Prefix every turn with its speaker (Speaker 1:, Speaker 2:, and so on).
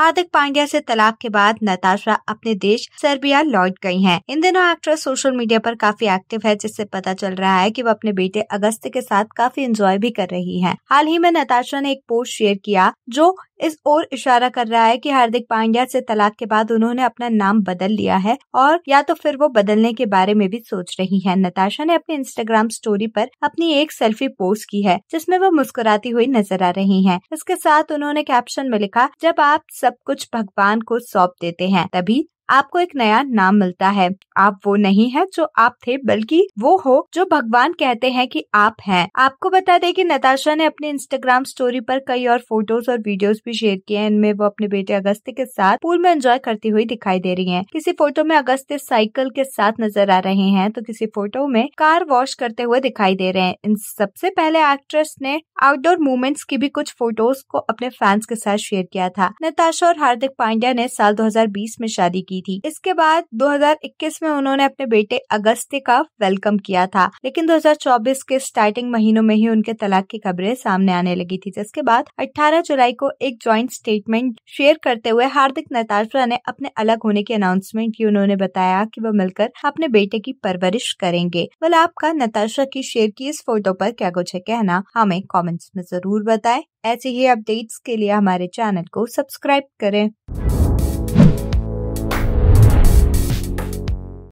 Speaker 1: हार्दिक पांड्या से तलाक के बाद नताशा अपने देश सर्बिया लौट गई हैं। इन दिनों एक्ट्रेस सोशल मीडिया पर काफी एक्टिव है जिससे पता चल रहा है कि वो अपने बेटे अगस्त के साथ काफी एंजॉय भी कर रही हैं। हाल ही में नताशा ने एक पोस्ट शेयर किया जो इस ओर इशारा कर रहा है कि हार्दिक पांड्या से तलाक के बाद उन्होंने अपना नाम बदल लिया है और या तो फिर वो बदलने के बारे में भी सोच रही हैं। नताशा ने अपने इंस्टाग्राम स्टोरी पर अपनी एक सेल्फी पोस्ट की है जिसमें वो मुस्कुराती हुई नजर आ रही हैं। इसके साथ उन्होंने कैप्शन में लिखा जब आप सब कुछ भगवान को सौंप देते हैं तभी आपको एक नया नाम मिलता है आप वो नहीं है जो आप थे बल्कि वो हो जो भगवान कहते हैं कि आप हैं आपको बता दें कि नताशा ने अपने इंस्टाग्राम स्टोरी पर कई और फोटोज और वीडियोस भी शेयर किए हैं इनमें वो अपने बेटे अगस्त के साथ पूल में एंजॉय करती हुई दिखाई दे रही हैं किसी फोटो में अगस्त साइकिल के साथ नजर आ रहे हैं तो किसी फोटो में कार वॉश करते हुए दिखाई दे रहे हैं इन सबसे पहले एक्ट्रेस ने आउटडोर मूवमेंट्स की भी कुछ फोटोज को अपने फैंस के साथ शेयर किया था नताशा और हार्दिक पांड्या ने साल 2020 में शादी की थी इसके बाद 2021 में उन्होंने अपने बेटे अगस्त का वेलकम किया था लेकिन 2024 के स्टार्टिंग महीनों में ही उनके तलाक की खबरें सामने आने लगी थी जिसके बाद 18 जुलाई को एक ज्वाइंट स्टेटमेंट शेयर करते हुए हार्दिक नताशा ने अपने अलग होने की अनाउंसमेंट की उन्होंने बताया की वो मिलकर अपने बेटे की परवरिश करेंगे वाला आपका नताशा की शेयर की इस फोटो आरोप क्या कुछ है कहना हमें हाँ, कॉमेंट कमेंट्स में जरूर बताएं ऐसे ही अपडेट्स के लिए हमारे चैनल को सब्सक्राइब करें